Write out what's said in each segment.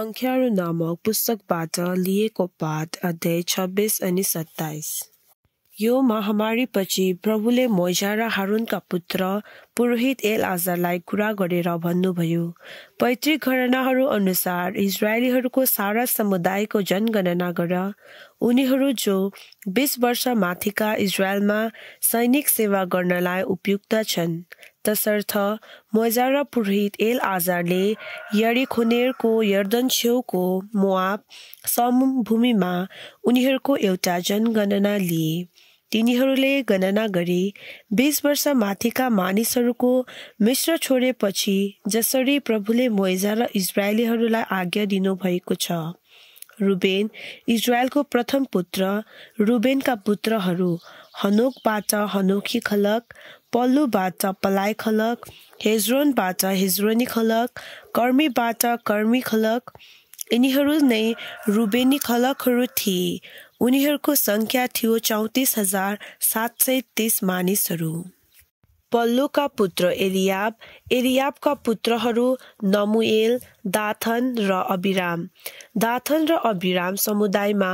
सङ्ख्याहरू नामक पुस्तकबाट लिएको पाठ अध्याय छब्बिस अनि सत्ताइस यो महामारीपछि प्रभुले मोजा र हारुनका पुत्र पुरोहित एल आजालाई कुरा गरेर भन्नुभयो पैतृक घटनाहरू अनुसार इजरायलीहरूको सारा समुदायको जनगणना गर उनीहरू जो बिस वर्ष माथिका इजरायलमा सैनिक सेवा गर्नलाई उपयुक्त छन् तसर्थ मोजा र पुरोहित एल आजारले खुनेरको यर्दन छेउको मोआब समूमिमा उनीहरूको एउटा जनगणना लिए तिनीहरूले गणना गरे बिस वर्ष माथिका मानिसहरूको मिश्र छोडेपछि जसरी प्रभुले मोइजा र इजरायलीहरूलाई आज्ञा दिनुभएको छ रुबेन इजरायलको प्रथम पुत्र रुबेनका पुत्रहरू हनोकबाट हनोकी खलक पल्लुबाट पलाइ खलक हेजरोनबाट हेजरोनी खलक कर्मीबाट कर्मी खलक यिनीहरू नै रुबेनी खलकहरू थिए उनीहरूको सङ्ख्या थियो चौतिस हजार सात सय तिस मानिसहरू पल्लुका पुत्र एलियाब एलियाबका पुत्रहरू नमुएल दाथन र अभिराम दाथन र अभिराम समुदायमा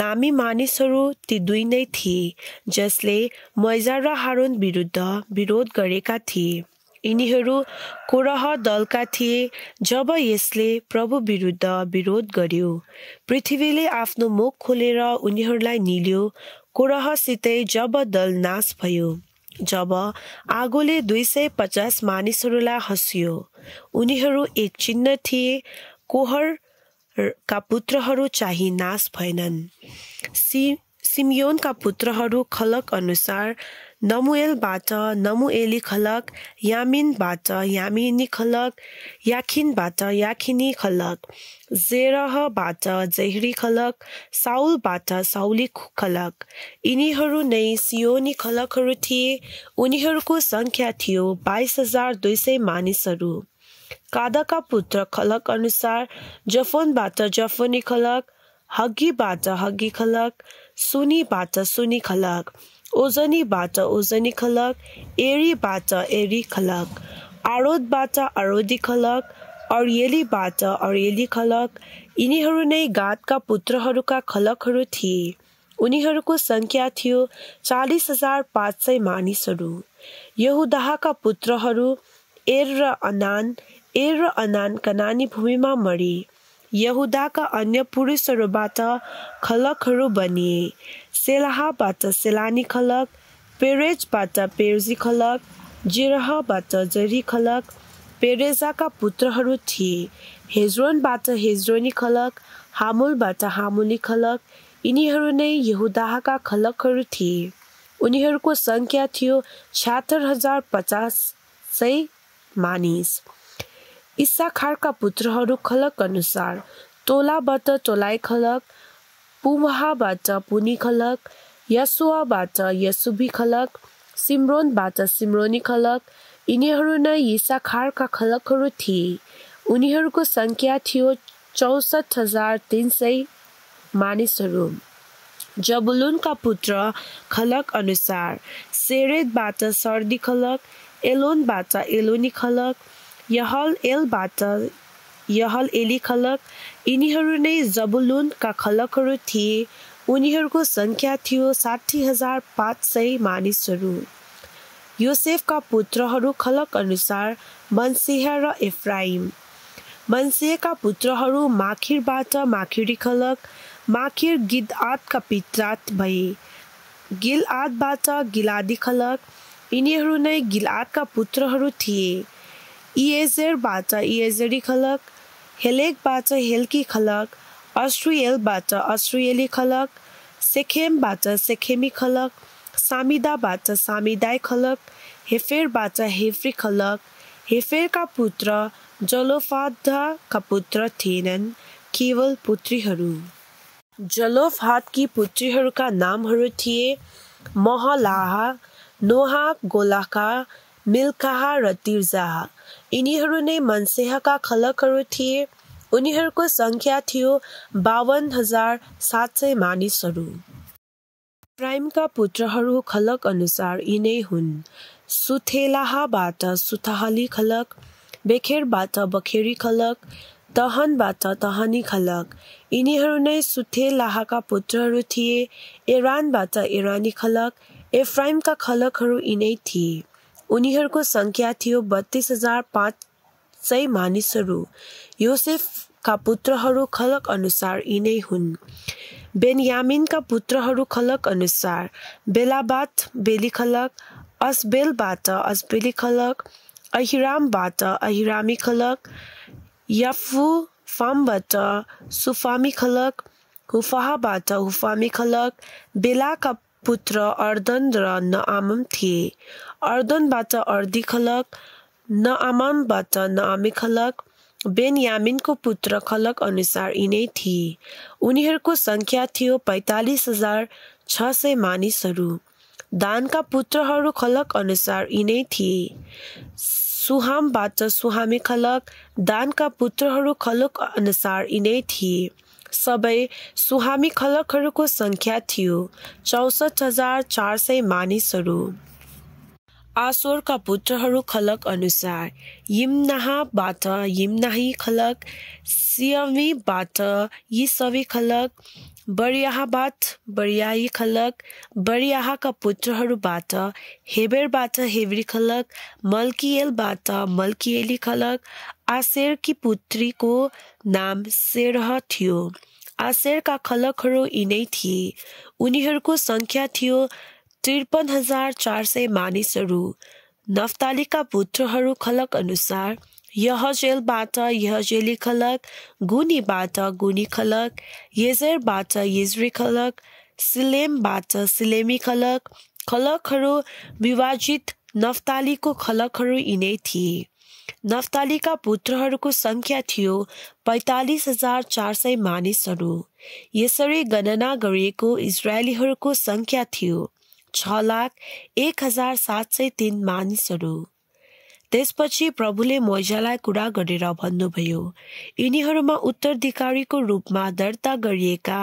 नामी मानिसहरू ती दुई नै थिए जसले मैजा र हारुन विरुद्ध विरोध गरेका थिए यिनीहरू कोरह दलका थिए जब यसले प्रभु विरुद्ध विरोध गर्यो पृथ्वीले आफ्नो मुख खोलेर उनीहरूलाई निल्यो कोरहसितै जब दल नाश भयो जब आगोले दुई सय पचास मानिसहरूलाई हँसियो उनीहरू एक चिन्ह थिए का पुत्रहरू चाहिँ नाश भएनन् सि सिमियोनका पुत्रहरू खलक अनुसार नमुएलबाट नमुएली खलक यामिनबाट यामिनी खलक याखिनबाट याखिनी खलक जेरहबाट जेहरी खलक साउलबाट साउली खलक यिनीहरू नै सियोनी खलकहरू थिए उनीहरूको सङ्ख्या थियो बाइस हजार दुई सय मानिसहरू कादाका पुत्र खलक अनुसार जफोनबाट जफोनी खलक हग्गीबाट हग्गी खलक सुनीबाट सुनी खलक ओजनीबाट ओजनी खलक एरीबाट एरी खलक आरोधबाट आरोदी खलक अरियलीबाट अरियली खलक यिनीहरू नै गातका पुत्रहरूका खलकहरू थिए उनीहरूको सङ्ख्या थियो चालिस हजार पाँच सय मानिसहरू यहुदाहका पुत्रहरू एर र अनान एर र अनान कनानी भूमिमा मरे यहुदाका अन्य पुरुषहरूबाट खलकहरू बनिए सेलाहाबाट सेलानी खलक पेरेजबाट पेर्जी खलक जिरहबाट जरी खलक पेरेजाका पुत्रहरू थिए हेज्रोनबाट हेज्रोनी खलक हामुलबाट हामुली खलक यिनीहरू नै यहुदाहका खलकहरू थिए उनीहरूको सङ्ख्या थियो छ्यात्तर हजार पचास सय मानिस इसाखारका पुत्रहरू खलक अनुसार तोलाबाट टोलाइ खलक पुमहाबाट पुनी खलक यसुवाबाट यसुबी खलक सिम्रोनबाट सिमरोनी खलक यिनीहरू नै इसाखारका खलकहरू थिए उनीहरूको सङ्ख्या थियो चौसठ हजार तिन सय मानिसहरू जबुलुनका पुत्र खलक अनुसार सेरेदबाट सर्दी खलक एलोनबाट एलोनी खलक यहल एलबाट यहल एली खलक यिनीहरू नै जबुलुनका खलकहरू थिए उनीहरूको सङ्ख्या थियो साठी हजार पाँच सय मानिसहरू योसेफका पुत्रहरू खलक अनुसार मनसेह र इफ्राइम मनसेहका पुत्रहरू माखिरबाट माखिरी खलक माखिर गिद आतका पित्रात भए आतबाट गिलादी खलक यिनीहरू नै गिल आतका पुत्रहरू थिए इएजेरबाट इएजेरी खलक हेलेकबाट हेल्की खलक अस्ट्रियलबाट अस्ट्रियली खलक सेखेमबाट सेखेमी खलक सामिदाबाट सामिदाई खलक हेफेरबाट हेफ्री खलक हेफेरका पुत्र जलोफादका पुत्र थिएनन् केवल पुत्रीहरू जलोफादकी पुत्रीहरूका नामहरू थिए महलाहा नोहा गोलाका मिल्काहा र तिर्जाह यिनीहरू नै मनसेहका खलकहरू थिए उनीहरूको सङ्ख्या थियो बावन्न हजार सात सय मानिसहरू प्राइमका पुत्रहरू खलक अनुसार यिनै हुन् सुथेलाहाबाट सुथहली खलक बेखेरबाट बखेरी खलक तहनबाट तहनी खलक यिनीहरू नै सुथेलाहाका पुत्रहरू थिए इरानबाट इरानी खलक एफ्राइमका खलकहरू यिनै थिए उनीहरूको सङ्ख्या थियो बत्तिस हजार पाँच सय मानिसहरू योसेफका पुत्रहरू खलक अनुसार यिनै हुन् बेनयामिनका पुत्रहरू खलक अनुसार बेलाबाट बेली खलक असबेलबाट असबेली खलक अहिरामबाट अहिरामी खलक याफु फामबाट सुफामी खलक हुफाहाबाट हुफामी खलक बेलाका पुत्र अर्दन र नआमम थिए अर्दनबाट खलक नआमामबाट खलक बेन यामिनको पुत्र खलक अनुसार यिनै थिए उनीहरूको सङ्ख्या थियो पैँतालिस हजार छ सय मानिसहरू दानका पुत्रहरू खलक अनुसार यिनै थिए सुहामबाट सुहामी खलक दानका पुत्रहरू खलक अनुसार यिनै थिए सबै सुहामी खलकहरूको सङ्ख्या थियो चौसठ हजार चार सय मानिसहरू आसोरका पुत्रहरू खलक अनुसार यिम्नाहाबाट यिम्नाही खलक सियमीबाट यी सबै खलक बरियाहाबाट बरियाही खलक बरियाहाका पुत्रहरूबाट हेबेरबाट हेब्री खलक मल्कियलबाट मल्किएली खलक आसेरकी पुत्रीको नाम सेरह थियो आसेरका खलकहरू यिनै थिए उनीहरूको सङ्ख्या थियो त्रिपन्न हजार चार सय मानिसहरू नफ्तालीका पुत्रहरू खलक अनुसार यहजेलबाट यहजेली खलक गुनीबाट गुनी खलक येजरबाट येजरी खलक सिलेमबाट सिलेमी खलक खलकहरू विभाजित नफ्तालीको खलकहरू यिनै थिए नफ्तालीका पुत्रहरूको सङ्ख्या थियो पैँतालिस हजार चार सय मानिसहरू यसरी गणना गरिएको इजरायलीहरूको सङ्ख्या थियो छ लाख एक हजार सात सय तिन मानिसहरू त्यसपछि प्रभुले मोजालाई कुरा गरेर भन्नुभयो यिनीहरूमा उत्तराधिकारीको रूपमा दर्ता गरिएका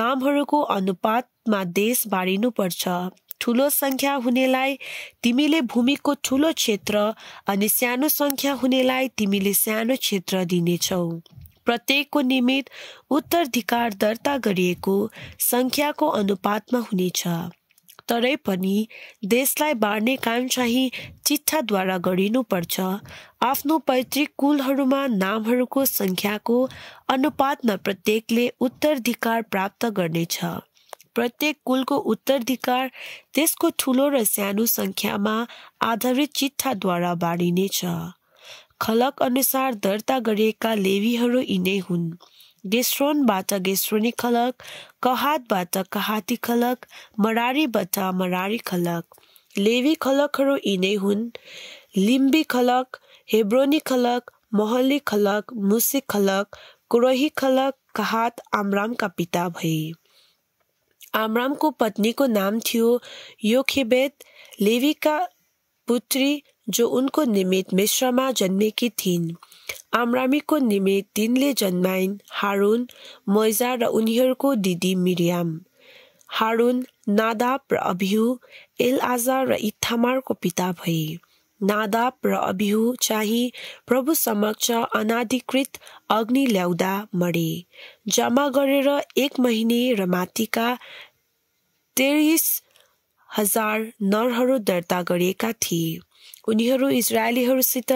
नामहरूको अनुपातमा देश बाँडिनुपर्छ ठुलो सङ्ख्या हुनेलाई तिमीले भूमिको ठुलो क्षेत्र अनि सानो सङ्ख्या हुनेलाई तिमीले सानो क्षेत्र दिनेछौ प्रत्येकको निमित्त उत्तराधिकार दर्ता गरिएको सङ्ख्याको अनुपातमा हुनेछ तरै पनि देशलाई बाँड्ने काम चाहिँ चिठाद्वारा गरिनुपर्छ आफ्नो पैतृक कुलहरूमा नामहरूको सङ्ख्याको अनुपातमा प्रत्येकले उत्तराधिकार प्राप्त गर्नेछ प्रत्येक कुलको उत्तराधिकार त्यसको ठुलो र सानो सङ्ख्यामा आधारित चिट्ठाद्वारा बाँडिनेछ खलक अनुसार दर्ता गरिएका लेबीहरू यिनै हुन् गेस्रोनबाट गेस्रोनी खलक कहातबाट कहाती खलक मरारीबाट मरारी खलक लेवी खलकहरू यिनै हुन् लिम्बी खलक हेब्रोनी खलक महली खलक मुसी खलक कुरोही खलक कहात आमरामका पिता भए आमरामको पत्नीको नाम थियो योखेबेत लेवीका पुत्री जो उनको निमित मिश्रमा जन्मेकी थिइन् आमरामीको निमित्त तिनले जन्माइन् हारुन मैजा र उनीहरूको दिदी मिरियाम हारुन नादाप र अभिहु एलआजा र इथामारको पिता भए नादाप र अभिहु चाहिँ प्रभु समक्ष अनाधिकृत अग्नि ल्याउँदा मरे जम्मा गरेर एक महिने र माथिका तेइस हजार नरहरू दर्ता गरिएका थिए उनीहरू इजरायलीहरूसित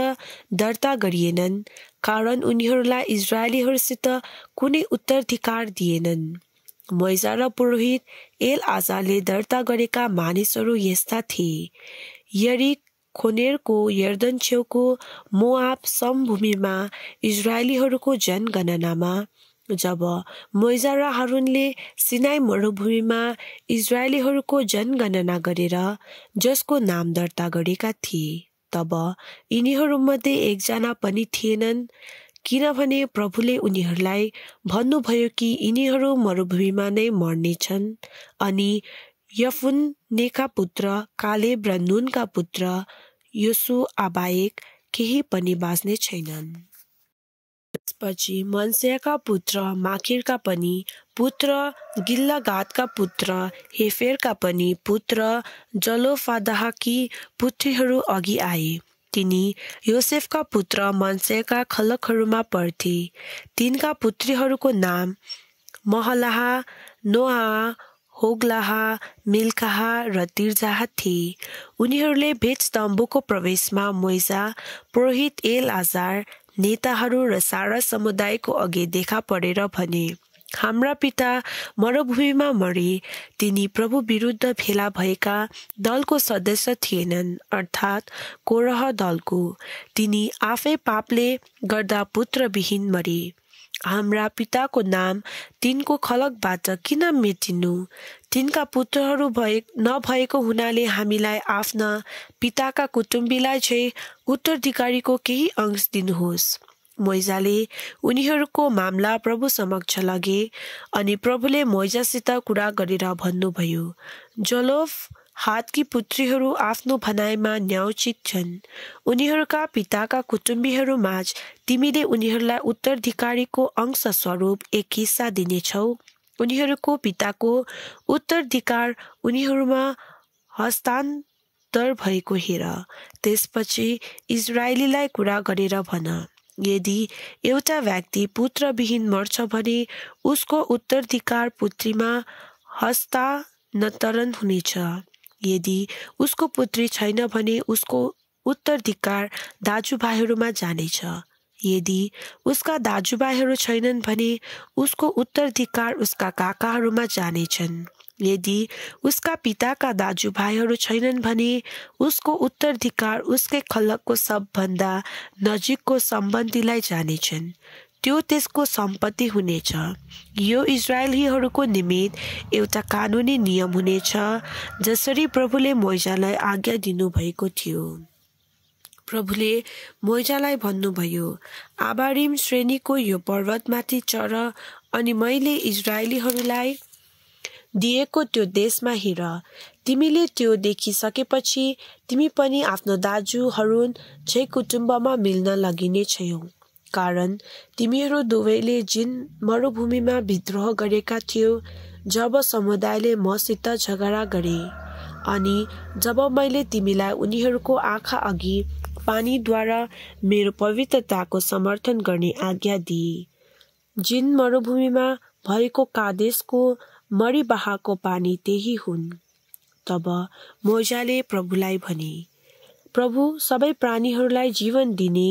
दर्ता गरिएनन् कारण उनीहरूलाई इजरायलीहरूसित कुनै उत्तराधिकार दिएनन् मैजा र पुरोहित एल आजाले दर्ता गरेका मानिसहरू यस्ता थिए यरी खोनेरको यर्दन छेउको मोआप समभूमिमा इजरायलीहरूको जनगणनामा जब मोइजा र हारुनले सिनाई मरुभूमिमा इजरायलीहरूको जनगणना गरेर जसको नाम दर्ता गरेका थिए तब यिनीहरूमध्ये एकजना पनि थिएनन् किनभने प्रभुले उनीहरूलाई भन्नुभयो कि यिनीहरू मरुभूमिमा नै मर्नेछन् अनि यफुन नेका पुत्र कालेब र नुनका पुत्र यसु आबाहेक केही पनि बाँच्ने छैनन् त्यसपछि मनसेका पुत्र माखिरका पनि पुत्र गिल्लाघातका पुत्र हेफेरका पनि पुत्र जलोफादाहकी पुत्रीहरू अघि आए तिनी योसेफका पुत्र मनसेका खलकहरूमा पर्थे तिनका पुत्रीहरूको नाम महलाहा नोहा होग्लाहा मिल्काहा र तिर्जाहा थिए उनीहरूले भेटस्तम्बुको प्रवेशमा मोइजा पुरोहित एल आजार नेताहरू र सारा समुदायको अघि देखा परेर भने हाम्रा पिता मरुभूमिमा मरे तिनी प्रभु विरुद्ध भेला भएका दलको सदस्य थिएनन् अर्थात् कोरह दलको तिनी आफै पापले गर्दा पुत्रविहीन मरे हाम्रा पिताको नाम तिनको खलकबाट किन मेटिनु तिनका पुत्रहरू भए नभएको हुनाले हामीलाई आफ्ना पिताका कुटुम्बीलाई चाहिँ उत्तराधिकारीको केही अंश दिनुहोस् मोइजाले उनीहरूको मामला प्रभु समक्ष लगे अनि प्रभुले मोइजासित कुरा गरेर भन्नुभयो जलोफ हातकी पुत्रीहरू आफ्नो भनाइमा न्याउचित छन् उनीहरूका पिताका कुटुम्बीहरूमाझ तिमीले उनीहरूलाई उत्तराधिकारीको अंश स्वरूप एक हिस्सा दिनेछौ उनीहरूको पिताको उत्तराधिकार उनीहरूमा हस्तान्तर भएको हेर त्यसपछि इजरायलीलाई कुरा गरेर भन यदि एउटा व्यक्ति पुत्रविहीन मर्छ भने उसको उत्तराधिकार पुत्रीमा हस्तान्तरण हुनेछ यदि उसको पुत्री छैन भने उसको उत्तराधिकार दाजुभाइहरूमा जानेछ यदि उसका दाजुभाइहरू छैनन् भने उसको उत्तराधिकार उसका काकाहरूमा जानेछन् यदि उसका पिताका दाजुभाइहरू छैनन् भने उसको उत्तराधिकार उसकै खलकको सबभन्दा नजिकको सम्बन्धीलाई जानेछन् त्यो त्यसको सम्पत्ति हुनेछ यो इजरायलीहरूको निमित्त एउटा कानुनी नियम हुनेछ जसरी प्रभुले मोइजालाई आज्ञा दिनुभएको थियो प्रभुले मोइजालाई भन्नुभयो आबारिम श्रेणीको यो पर्वतमाथि चर अनि मैले इजरायलीहरूलाई दिएको त्यो देशमा हिँड तिमीले त्यो देखिसकेपछि तिमी पनि आफ्नो दाजुहरू झै छै कुटुम्बमा मिल्न लगिने छौ कारण तिमीहरू दुवैले जिन मरुभूमिमा विद्रोह गरेका थियो जब समुदायले मसित झगडा गरे अनि जब मैले तिमीलाई उनीहरूको आँखा अघि पानीद्वारा मेरो पवित्रताको समर्थन गर्ने आज्ञा दिए जिन मरुभूमिमा भएको कादेशको मरिबाहाको पानी त्यही हुन् तब मोजाले प्रभुलाई भने प्रभु सबै प्राणीहरूलाई जीवन दिने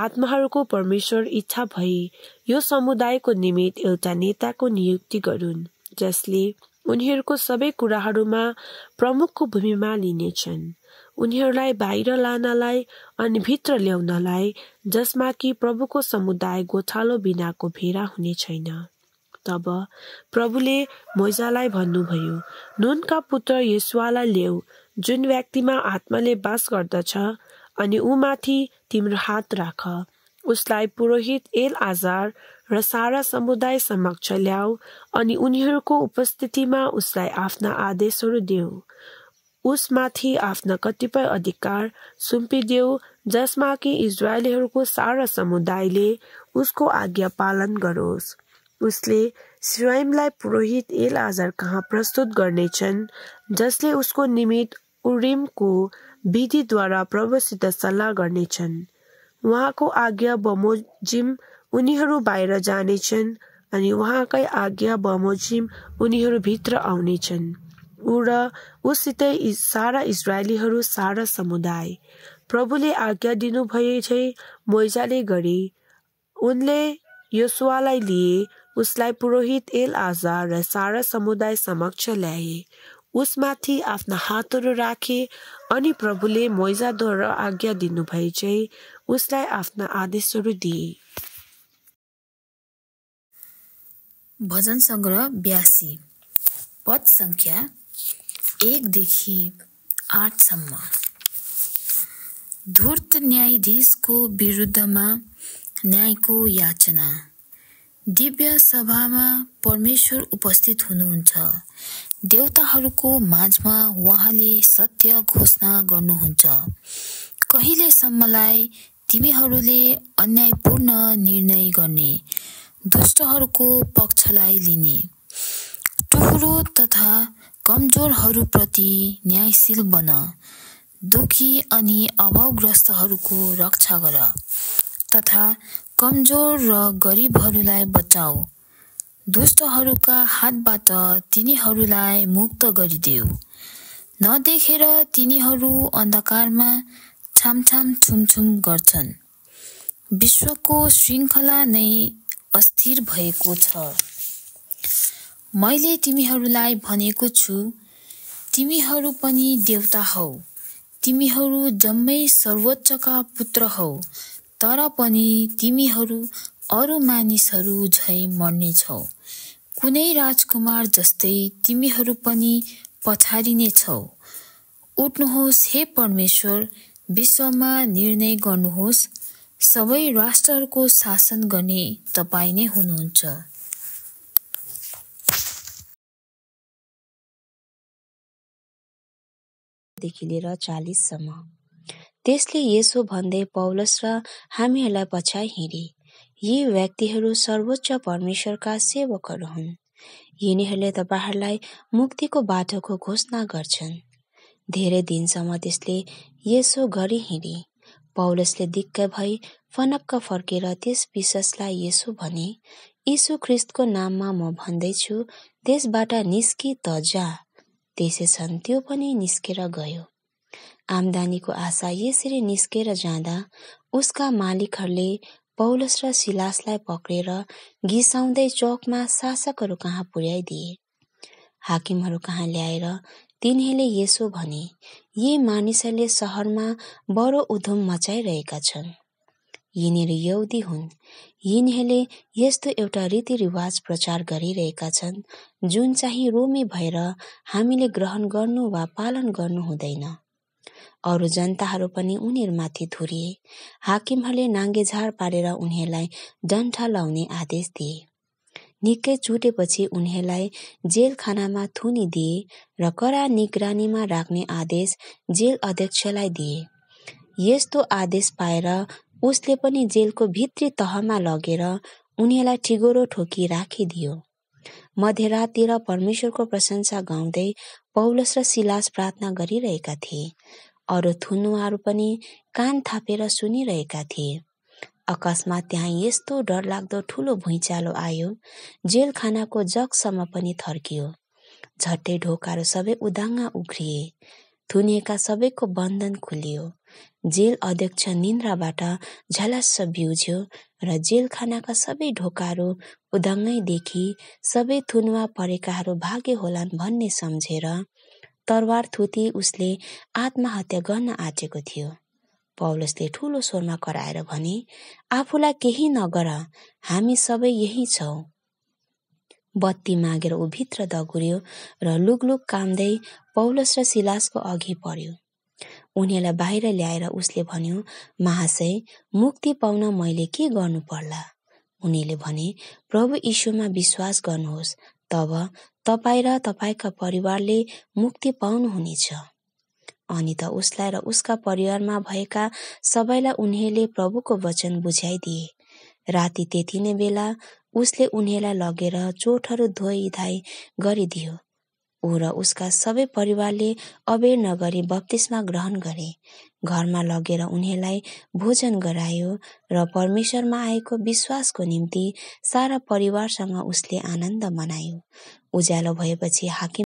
आत्माहरूको परमेश्वर इच्छा भई यो समुदायको निमित्त एउटा नेताको नियुक्ति गरून् जसले उनीहरूको सबै कुराहरूमा प्रमुखको भूमिमा लिनेछन् उनीहरूलाई बाहिर लानलाई अनि भित्र ल्याउनलाई जसमा कि प्रभुको समुदाय गोठालो बिनाको भेरा हुने छैन तब प्रभुले मोजालाई भन्नुभयो नुनका पुत्र यसुवालाई ल्याऊ जुन व्यक्तिमा आत्माले बास गर्दछ अनि ऊमाथि तिम्रो हात राख उसलाई पुरोहित एल आजार र सारा समुदाय समक्ष ल्याऊ अनि उनीहरूको उपस्थितिमा उसलाई आफ्ना आदेशहरू देऊ उसमाथि आफ्ना कतिपय अधिकार सुम्पिदेऊ जसमा कि इजरायलीहरूको सारा समुदायले उसको आज्ञा पालन गरोस् उसले स्वयंलाई पुरोहित एल आजार कहाँ प्रस्तुत गर्नेछन् जसले उसको निमित उरिमको विधिद्वारा प्रभुसित सल्लाह गर्नेछन् उहाँको आज्ञा बमोजिम उनीहरू बाहिर जानेछन् अनि उहाँकै आज्ञा बमोजिम उनीहरू भित्र आउनेछन् ऊ र उसितै सारा इजरायलीहरू सारा समुदाय प्रभुले आज्ञा दिनुभए चाहिँ मोइजाले गरी उनले यसुवालाई लिए उसलाई पुरोहित एल आजा र सारा समुदाय समक्ष ल्याए उसमाथि आफ्ना हातहरू राखे अनि प्रभुले मोइजाद्वारा आज्ञा दिनुभए चाहिँ उसलाई आफ्ना आदेशहरू दिए भजन सङ्ग्रह ब्यासी पद सङ्ख्या एकदेखि आठसम्म धूर्त न्यायाधीशको विरुद्धमा न्यायको याचना दिव्य सभामा परमेश्वर उपस्थित हुनुहुन्छ देवताहरूको माझमा उहाँले सत्य घोषणा गर्नुहुन्छ कहिलेसम्मलाई तिमीहरूले अन्यायपूर्ण निर्णय गर्ने दुष्टहरूको पक्षलाई लिने टुक्रो तथा कमजोरहरूप्रति न्यायशील बन दुखी अनि अभावग्रस्तहरूको रक्षा गर तथा कमजोर र गरिबहरूलाई बचाऊ दुष्टहरूका हातबाट तिनीहरूलाई मुक्त गरिदेऊ नदेखेर तिनीहरू अन्धकारमा छामछाम छुमछुम गर्छन् विश्वको श्रृङ्खला नै अस्थिर भएको छ मैले तिमीहरूलाई भनेको छु तिमीहरू पनि देवता हौ तिमीहरू जम्मै सर्वोच्चका पुत्र हौ तर पनि तिमीहरू अरू मानिसहरू झैँ मर्नेछौ कुनै राजकुमार जस्तै तिमीहरू पनि छौ उठ्नुहोस् हे परमेश्वर विश्वमा निर्णय गर्नुहोस् सबै राष्ट्रहरूको शासन गर्ने तपाईँ नै हुनुहुन्छ देखि लिएर चालिससम्म त्यसले यसो भन्दै पौलस र हामीहरूलाई पछाइ हिँडे। यी व्यक्तिहरू सर्वोच्च परमेश्वरका सेवकहरू हुन्। यिनीहरूले तपाईँहरूलाई मुक्तिको बाटोको घोषणा गर्छन्। धेरै दिनसम्म त्यसले यसो गरी हिँडे। पौलसले दिक्क भई फनक्क फर्केर त्यस विश्वासलाई यसो भने, "यीशु ख्रिस्टको नाममा म भन्दैछु, त्यसबाट निस्कि त जा।" त्यसै छन् त्यो पनि निस्केर गयो। आम्दानीको आशा यसरी निस्केर जाँदा उसका मालिकहरूले पौलस र सिलासलाई पक्रेर घिसाउँदै चौकमा शासकहरू कहाँ पुर्याइदिए हाकिमहरू कहाँ ल्याएर तिनीहरूले यसो भने यी मानिसहरूले सहरमा बडो उधुम मचाइरहेका छन् यिनीहरू यौदी हुन् यिनीहरूले यस्तो एउटा रीतिरिवाज प्रचार गरिरहेका छन् जुन चाहिँ रोमी भएर हामीले ग्रहण गर्नु वा पालन गर्नु हुँदैन अरू जनताहरू पनि उनीहरूमाथि धुरिए हाकिमहरूले नाङ्गेझार पारेर उनीहरूलाई डन्ठा लाउने आदेश दिए निकै चुटेपछि उनीहरूलाई जेलखानामा दिए र कडा निगरानीमा राख्ने आदेश जेल अध्यक्षलाई दिए यस्तो आदेश पाएर उसले पनि जेलको भित्री तहमा लगेर उनीहरूलाई ठिगोरो ठोकी राखिदियो मध्यराततिर परमेश्वरको प्रशंसा गाउँदै पौलस र सिलास प्रार्थना गरिरहेका थिए अरू थुनुवाहरू पनि कान थापेर सुनिरहेका थिए अकस्मात त्यहाँ यस्तो डरलाग्दो ठुलो भुइँचालो आयो जेलखानाको जगसम्म पनि थर्कियो झट्टै ढोकाहरू सबै उदाङ्गा उख्रिए थुनिएका सबैको बन्धन खुलियो जेल अध्यक्ष निन्द्राबाट झलस्स बिउज्यो र जेलखानाका सबै ढोकाहरू उदाङ्गैदेखि सबै थुनुवा परेकाहरू भागे होलान् भन्ने सम्झेर तरवार थुती उसले आत्महत्या गर्न आँटेको थियो पौलसले ठूलो स्वरमा कराएर भने आफूलाई केही नगर हामी सबै यही छौ बत्ती मागेर ऊ भित्र दगुर्यो र लुगलुक कामदै पौलस र सिलासको अघि पर्यो उनीहरूलाई बाहिर ल्याएर उसले भन्यो महाशय मुक्ति पाउन मैले के गर्नु पर्ला उनीले भने प्रभु यीशुमा विश्वास गर्नुहोस् तब तपाईँ र तपाईँका परिवारले मुक्ति पाउनुहुनेछ अनि त उसलाई र उसका परिवारमा भएका सबैलाई उनीहरूले प्रभुको वचन बुझाइदिए राति त्यति नै बेला उसले उनीहरूलाई लगेर चोटहरू धोइ गरिदियो ऊ र उसका सबै परिवारले अबेर नगरी बप्तिस्मा ग्रहण गरे घरमा लगेर उनीहरूलाई भोजन गरायो र परमेश्वरमा आएको विश्वासको निम्ति सारा परिवारसँग उसले आनन्द मनायो उज्यालो भएपछि हाकिम